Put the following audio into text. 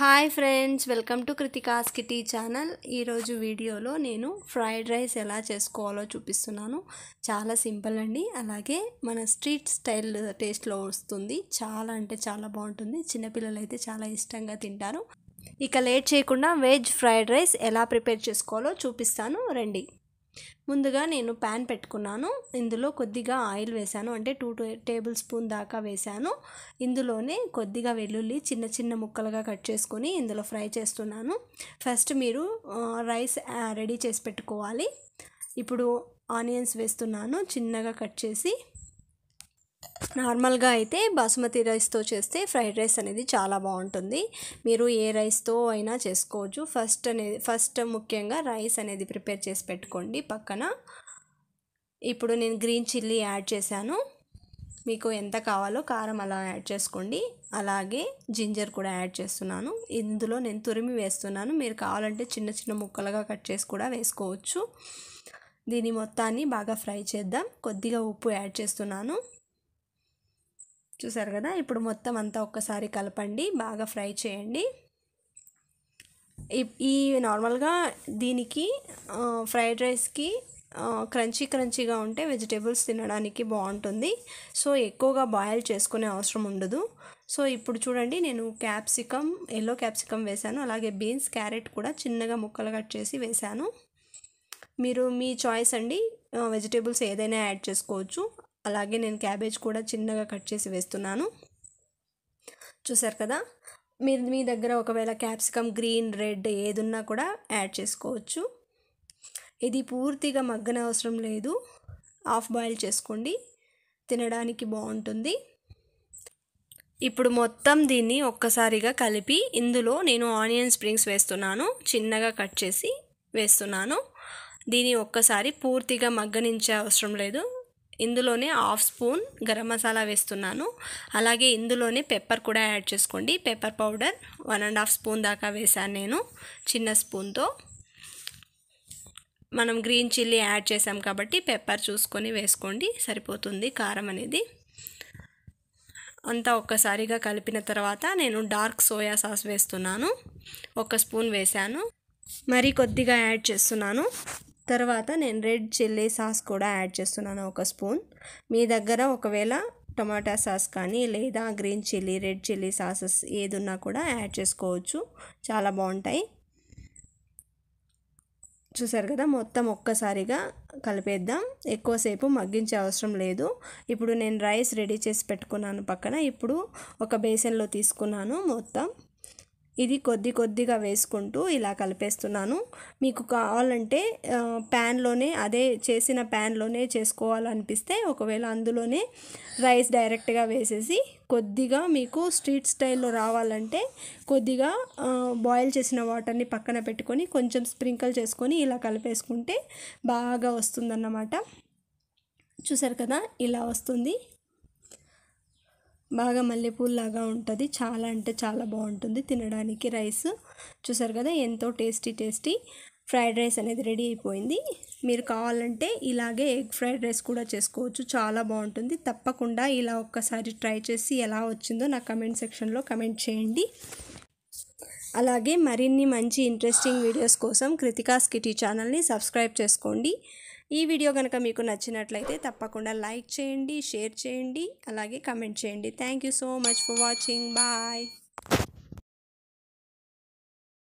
hi friends welcome to Kritika's kitty channel ఈరోజు వీడియోలో నేను ఫ్రైడ్ రైస్ ఎలా చేసుకోవాలో చూపిస్తున్నాను చాలా సింపుల్ అండి అలాగే మన స్ట్రీట్ స్టైల్ టేస్ట్లో వస్తుంది చాలా అంటే చాలా బాగుంటుంది చిన్నపిల్లలు అయితే చాలా ఇష్టంగా తింటారు ఇక లేట్ చేయకుండా వెజ్ ఫ్రైడ్ రైస్ ఎలా ప్రిపేర్ చేసుకోవాలో చూపిస్తాను రండి ముందుగా నేను ప్యాన్ పెట్టుకున్నాను ఇందులో కొద్దిగా ఆయిల్ వేశాను అంటే టూ టేబుల్ స్పూన్ దాకా వేశాను ఇందులోనే కొద్దిగా వెల్లుల్లి చిన్న చిన్న ముక్కలుగా కట్ చేసుకొని ఇందులో ఫ్రై చేస్తున్నాను ఫస్ట్ మీరు రైస్ రెడీ చేసి పెట్టుకోవాలి ఇప్పుడు ఆనియన్స్ వేస్తున్నాను చిన్నగా కట్ చేసి నార్మల్గా అయితే బాసుమతి రైస్తో చేస్తే ఫ్రైడ్ రైస్ అనేది చాలా బాగుంటుంది మీరు ఏ రైస్తో అయినా చేసుకోవచ్చు ఫస్ట్ అనేది ఫస్ట్ ముఖ్యంగా రైస్ అనేది ప్రిపేర్ చేసి పెట్టుకోండి పక్కన ఇప్పుడు నేను గ్రీన్ చిల్లీ యాడ్ చేశాను మీకు ఎంత కావాలో కారం అలా యాడ్ చేసుకోండి అలాగే జింజర్ కూడా యాడ్ చేస్తున్నాను ఇందులో నేను తురిమి వేస్తున్నాను మీరు కావాలంటే చిన్న చిన్న ముక్కలుగా కట్ చేసి కూడా వేసుకోవచ్చు దీని మొత్తాన్ని బాగా ఫ్రై చేద్దాం కొద్దిగా ఉప్పు యాడ్ చేస్తున్నాను చూసారు కదా ఇప్పుడు మొత్తం అంతా ఒక్కసారి కలపండి బాగా ఫ్రై చేయండి ఈ నార్మల్గా దీనికి ఫ్రైడ్ రైస్కి క్రంచీ క్రంచీగా ఉంటే వెజిటేబుల్స్ తినడానికి బాగుంటుంది సో ఎక్కువగా బాయిల్ చేసుకునే అవసరం ఉండదు సో ఇప్పుడు చూడండి నేను క్యాప్సికమ్ ఎల్లో క్యాప్సికమ్ వేశాను అలాగే బీన్స్ క్యారెట్ కూడా చిన్నగా ముక్కలు కట్ చేసి వేశాను మీరు మీ చాయిస్ అండి వెజిటేబుల్స్ ఏదైనా యాడ్ చేసుకోవచ్చు అలాగే నేను క్యాబేజ్ కూడా చిన్నగా కట్ చేసి వేస్తున్నాను చూసారు కదా మీరు మీ దగ్గర ఒకవేళ క్యాప్సికమ్ గ్రీన్ రెడ్ ఏదున్నా కూడా యాడ్ చేసుకోవచ్చు ఇది పూర్తిగా మగ్గన అవసరం లేదు హాఫ్ బాయిల్ చేసుకోండి తినడానికి బాగుంటుంది ఇప్పుడు మొత్తం దీన్ని ఒక్కసారిగా కలిపి ఇందులో నేను ఆనియన్ స్ప్రింగ్స్ వేస్తున్నాను చిన్నగా కట్ చేసి వేస్తున్నాను దీన్ని ఒక్కసారి పూర్తిగా మగ్గనించే అవసరం లేదు ఇందులోనే హాఫ్ స్పూన్ గరం మసాలా వేస్తున్నాను అలాగే ఇందులోనే పెప్పర్ కూడా యాడ్ చేసుకోండి pepper powder one and half spoon దాకా వేశాను నేను చిన్న స్పూన్తో మనం గ్రీన్ చిల్లీ యాడ్ చేసాం కాబట్టి పెప్పర్ చూసుకొని వేసుకోండి సరిపోతుంది కారం అనేది అంతా ఒక్కసారిగా కలిపిన తర్వాత నేను డార్క్ సోయా సాస్ వేస్తున్నాను ఒక స్పూన్ వేశాను మరి కొద్దిగా యాడ్ చేస్తున్నాను తర్వాత నేను రెడ్ చిల్లీ సాస్ కూడా యాడ్ చేస్తున్నాను ఒక స్పూన్ మీ దగ్గర ఒకవేళ టమాటా సాస్ కానీ లేదా green chilli red chilli sauces ఏదున్నా కూడా యాడ్ చేసుకోవచ్చు చాలా బాగుంటాయి చూసారు కదా మొత్తం ఒక్కసారిగా కలిపేద్దాం ఎక్కువసేపు మగ్గించే అవసరం లేదు ఇప్పుడు నేను రైస్ రెడీ చేసి పెట్టుకున్నాను పక్కన ఇప్పుడు ఒక బేసన్లో తీసుకున్నాను మొత్తం ఇది కొద్ది కొద్దిగా వేసుకుంటూ ఇలా కలిపేస్తున్నాను మీకు కావాలంటే ప్యాన్లోనే అదే చేసిన ప్యాన్లోనే చేసుకోవాలనిపిస్తే ఒకవేళ అందులోనే రైస్ డైరెక్ట్గా వేసేసి కొద్దిగా మీకు స్ట్రీట్ స్టైల్లో రావాలంటే కొద్దిగా బాయిల్ చేసిన వాటర్ని పక్కన పెట్టుకొని కొంచెం స్ప్రింకిల్ చేసుకొని ఇలా కలిపేసుకుంటే బాగా వస్తుందన్నమాట చూసారు కదా ఇలా వస్తుంది బాగా మల్లెపూలాగా ఉంటుంది చాలా అంటే చాలా బాగుంటుంది తినడానికి రైస్ చూసారు కదా ఎంతో టేస్టీ టేస్టీ ఫ్రైడ్ రైస్ అనేది రెడీ అయిపోయింది మీరు కావాలంటే ఇలాగే ఎగ్ ఫ్రైడ్ రైస్ కూడా చేసుకోవచ్చు చాలా బాగుంటుంది తప్పకుండా ఇలా ఒక్కసారి ట్రై చేసి ఎలా వచ్చిందో నా కమెంట్ సెక్షన్లో కమెంట్ చేయండి అలాగే మరిన్ని మంచి ఇంట్రెస్టింగ్ వీడియోస్ కోసం కృతికాస్ కిటీ ఛానల్ని సబ్స్క్రైబ్ చేసుకోండి ఈ వీడియో కనుక మీకు నచ్చినట్లయితే తప్పకుండా లైక్ చేయండి షేర్ చేయండి అలాగే కమెంట్ చేయండి thank so much for watching bye